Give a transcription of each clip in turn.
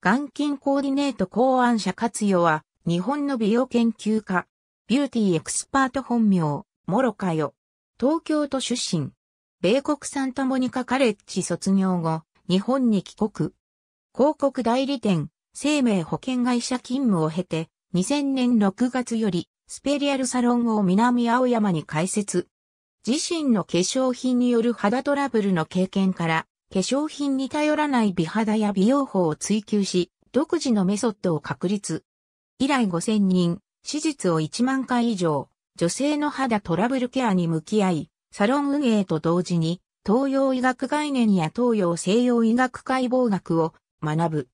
眼筋コーディネート考案者活用は、日本の美容研究家、ビューティーエクスパート本名、モロカヨ。東京都出身。米国サンタモニカカレッジ卒業後、日本に帰国。広告代理店、生命保険会社勤務を経て、2000年6月より、スペリアルサロンを南青山に開設。自身の化粧品による肌トラブルの経験から、化粧品に頼らない美肌や美容法を追求し、独自のメソッドを確立。以来5000人、手術を1万回以上、女性の肌トラブルケアに向き合い、サロン運営と同時に、東洋医学概念や東洋西洋医学解剖学を学ぶ。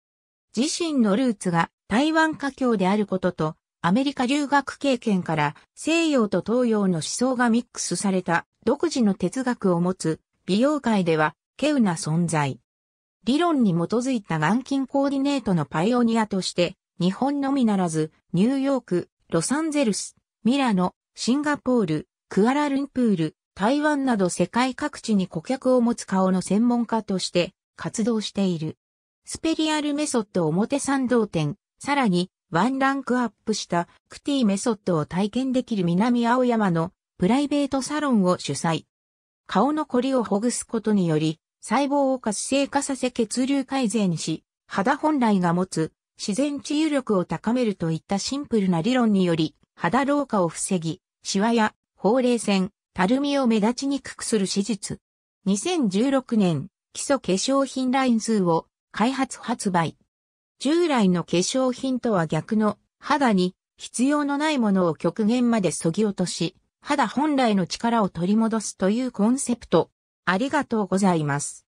自身のルーツが台湾華僑であることと、アメリカ留学経験から西洋と東洋の思想がミックスされた独自の哲学を持つ美容界では稀有な存在。理論に基づいた眼筋コーディネートのパイオニアとして、日本のみならず、ニューヨーク、ロサンゼルス、ミラノ、シンガポール、クアラルンプール、台湾など世界各地に顧客を持つ顔の専門家として活動している。スペリアルメソッド表参道店、さらにワンランクアップしたクティメソッドを体験できる南青山のプライベートサロンを主催。顔のコリをほぐすことにより、細胞を活性化させ血流改善し、肌本来が持つ自然治癒力を高めるといったシンプルな理論により、肌老化を防ぎ、シワやほうれい線、たるみを目立ちにくくする手術。2016年、基礎化粧品ライン数を開発発売。従来の化粧品とは逆の肌に必要のないものを極限まで削ぎ落とし、肌本来の力を取り戻すというコンセプトありがとうございます。